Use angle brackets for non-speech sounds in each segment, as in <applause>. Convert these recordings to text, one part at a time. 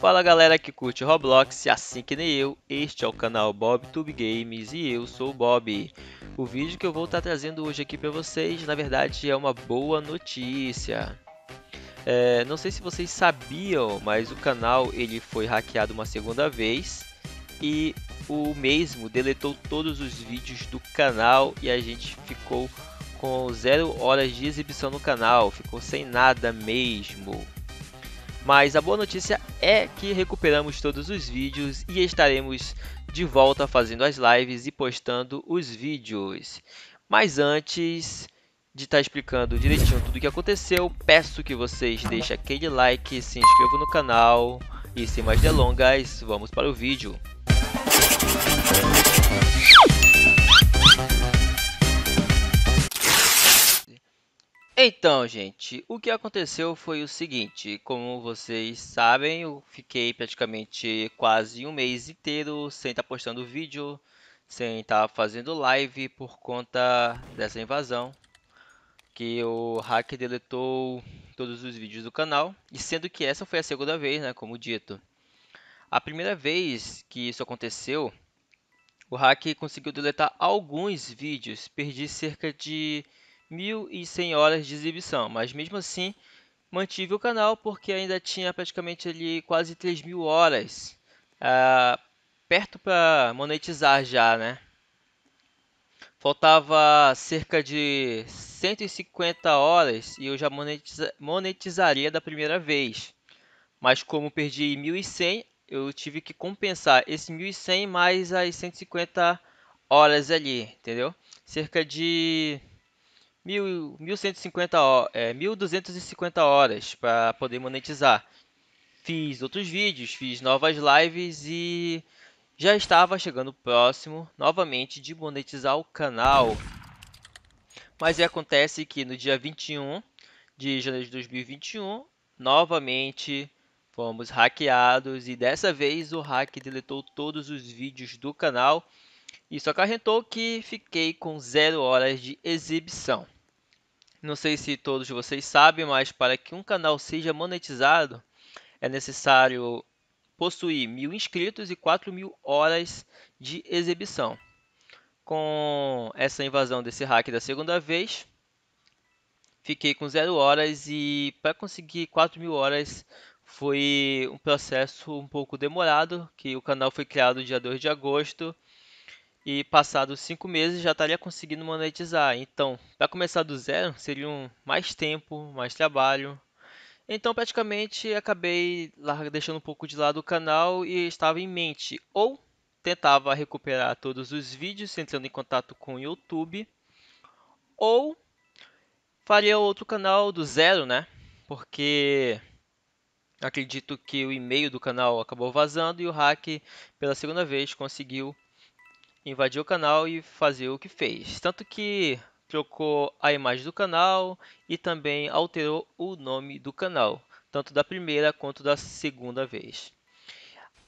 Fala galera que curte Roblox, assim que nem eu, este é o canal BobTube Games e eu sou o Bob. O vídeo que eu vou estar trazendo hoje aqui para vocês, na verdade, é uma boa notícia. É, não sei se vocês sabiam, mas o canal ele foi hackeado uma segunda vez e o mesmo deletou todos os vídeos do canal e a gente ficou com zero horas de exibição no canal, ficou sem nada mesmo. Mas a boa notícia é que recuperamos todos os vídeos e estaremos de volta fazendo as lives e postando os vídeos. Mas antes de estar tá explicando direitinho tudo o que aconteceu, peço que vocês deixem aquele like, se inscrevam no canal e sem mais delongas, vamos para o vídeo. Então, gente, o que aconteceu foi o seguinte: como vocês sabem, eu fiquei praticamente quase um mês inteiro sem estar tá postando vídeo, sem estar tá fazendo live por conta dessa invasão, que o hack deletou todos os vídeos do canal, e sendo que essa foi a segunda vez, né, como dito. A primeira vez que isso aconteceu, o hack conseguiu deletar alguns vídeos, perdi cerca de 1.100 horas de exibição, mas mesmo assim mantive o canal porque ainda tinha praticamente ali quase 3.000 horas ah, perto para monetizar já, né? Faltava cerca de 150 horas e eu já monetiza monetizaria da primeira vez. Mas como perdi 1.100, eu tive que compensar esse 1.100 mais as 150 horas ali, entendeu? Cerca de 1150, é, 1250 horas para poder monetizar. Fiz outros vídeos, fiz novas lives e já estava chegando próximo novamente de monetizar o canal. Mas acontece que no dia 21 de janeiro de 2021, novamente fomos hackeados e dessa vez o hack deletou todos os vídeos do canal isso acarretou que fiquei com zero horas de exibição. Não sei se todos vocês sabem, mas para que um canal seja monetizado é necessário possuir mil inscritos e 4 mil horas de exibição. Com essa invasão desse hack da segunda vez, fiquei com zero horas e para conseguir 4 mil horas foi um processo um pouco demorado, que o canal foi criado dia 2 de agosto e passados cinco meses já estaria conseguindo monetizar. Então, para começar do zero, seria um mais tempo, mais trabalho. Então, praticamente acabei deixando um pouco de lado o canal e estava em mente ou tentava recuperar todos os vídeos entrando em contato com o YouTube ou faria outro canal do zero, né? Porque acredito que o e-mail do canal acabou vazando e o hack pela segunda vez conseguiu invadir o canal e fazer o que fez. Tanto que trocou a imagem do canal e também alterou o nome do canal, tanto da primeira quanto da segunda vez.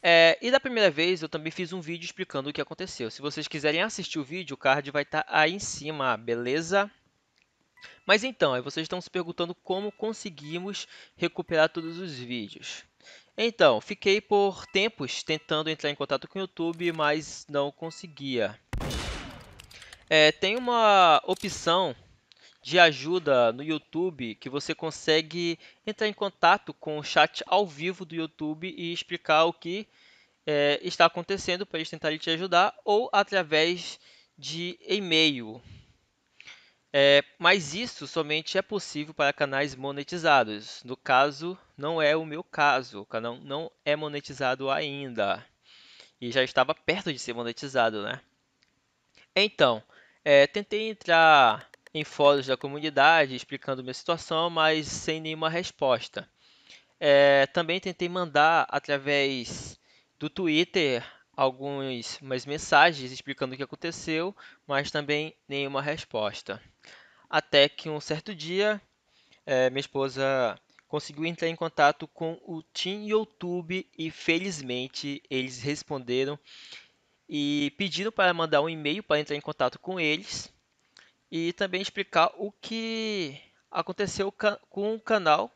É, e da primeira vez eu também fiz um vídeo explicando o que aconteceu. Se vocês quiserem assistir o vídeo, o card vai estar tá aí em cima, beleza? Mas então, aí vocês estão se perguntando como conseguimos recuperar todos os vídeos. Então, fiquei por tempos tentando entrar em contato com o YouTube, mas não conseguia. É, tem uma opção de ajuda no YouTube que você consegue entrar em contato com o chat ao vivo do YouTube e explicar o que é, está acontecendo para eles tentarem te ajudar ou através de e-mail. É, mas isso somente é possível para canais monetizados. No caso, não é o meu caso. O canal não é monetizado ainda. E já estava perto de ser monetizado, né? Então, é, tentei entrar em fóruns da comunidade explicando minha situação, mas sem nenhuma resposta. É, também tentei mandar através do Twitter algumas mensagens explicando o que aconteceu, mas também nenhuma resposta. Até que um certo dia, é, minha esposa conseguiu entrar em contato com o Team YouTube e felizmente eles responderam e pediram para mandar um e-mail para entrar em contato com eles e também explicar o que aconteceu com o canal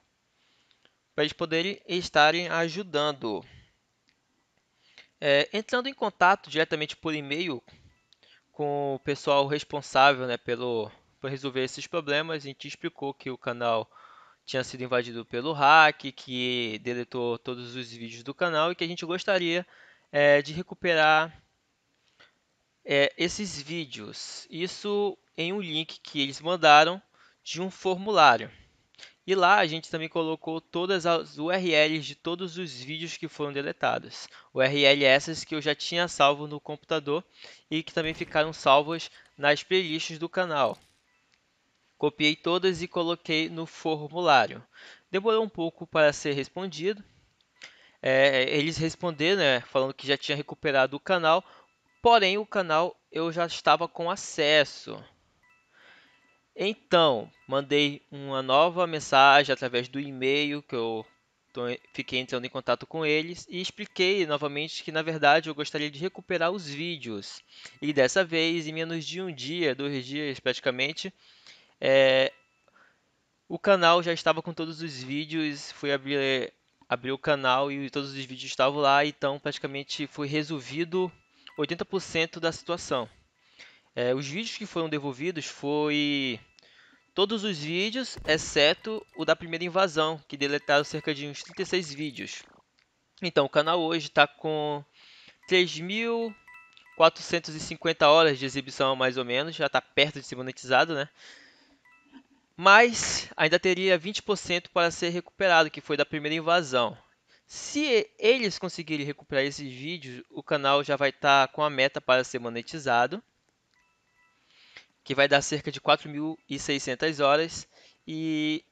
para eles poderem estarem ajudando. É, entrando em contato diretamente por e-mail com o pessoal responsável né, pelo, por resolver esses problemas, a gente explicou que o canal tinha sido invadido pelo hack, que deletou todos os vídeos do canal e que a gente gostaria é, de recuperar é, esses vídeos. Isso em um link que eles mandaram de um formulário. E lá a gente também colocou todas as URLs de todos os vídeos que foram deletados. URL essas que eu já tinha salvo no computador e que também ficaram salvas nas playlists do canal. Copiei todas e coloquei no formulário. Demorou um pouco para ser respondido. É, eles responderam, né, falando que já tinha recuperado o canal, porém o canal eu já estava com acesso. Então, mandei uma nova mensagem através do e-mail que eu fiquei entrando em contato com eles e expliquei novamente que na verdade eu gostaria de recuperar os vídeos e dessa vez em menos de um dia, dois dias praticamente, é... o canal já estava com todos os vídeos, fui abrir o canal e todos os vídeos estavam lá, então praticamente foi resolvido 80% da situação. É, os vídeos que foram devolvidos foi todos os vídeos, exceto o da primeira invasão, que deletaram cerca de uns 36 vídeos. Então, o canal hoje está com 3.450 horas de exibição, mais ou menos. Já está perto de ser monetizado, né? Mas ainda teria 20% para ser recuperado, que foi da primeira invasão. Se eles conseguirem recuperar esses vídeos, o canal já vai estar tá com a meta para ser monetizado que vai dar cerca de 4.600 horas e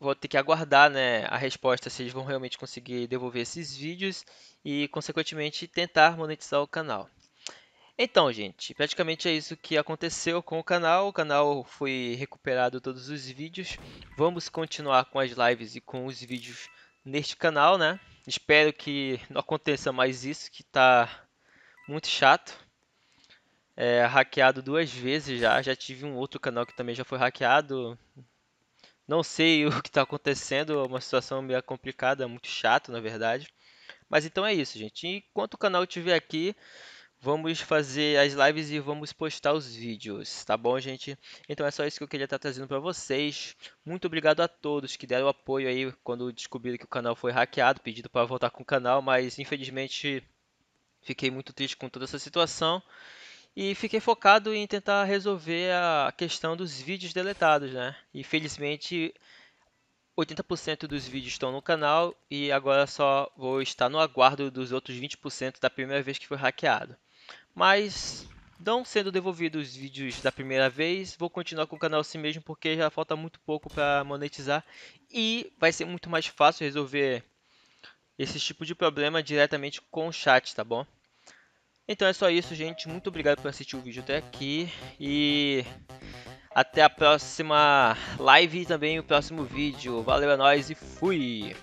vou ter que aguardar né, a resposta se eles vão realmente conseguir devolver esses vídeos e, consequentemente, tentar monetizar o canal. Então, gente, praticamente é isso que aconteceu com o canal. O canal foi recuperado todos os vídeos. Vamos continuar com as lives e com os vídeos neste canal, né? Espero que não aconteça mais isso, que tá muito chato é, hackeado duas vezes já. Já tive um outro canal que também já foi hackeado. Não sei <laughs> o que está acontecendo, é uma situação meio complicada, muito chato na verdade. Mas então é isso, gente. Enquanto o canal estiver aqui, vamos fazer as lives e vamos postar os vídeos, tá bom, gente? Então é só isso que eu queria estar trazendo para vocês. Muito obrigado a todos que deram apoio aí quando descobriram que o canal foi hackeado, pedido para voltar com o canal, mas infelizmente fiquei muito triste com toda essa situação e fiquei focado em tentar resolver a questão dos vídeos deletados, né? E felizmente 80% dos vídeos estão no canal e agora só vou estar no aguardo dos outros 20% da primeira vez que foi hackeado. Mas não sendo devolvidos os vídeos da primeira vez, vou continuar com o canal assim mesmo porque já falta muito pouco para monetizar e vai ser muito mais fácil resolver esse tipo de problema diretamente com o chat, tá bom? Então é só isso, gente. Muito obrigado por assistir o vídeo até aqui. E até a próxima live e também o próximo vídeo. Valeu, é nóis e fui!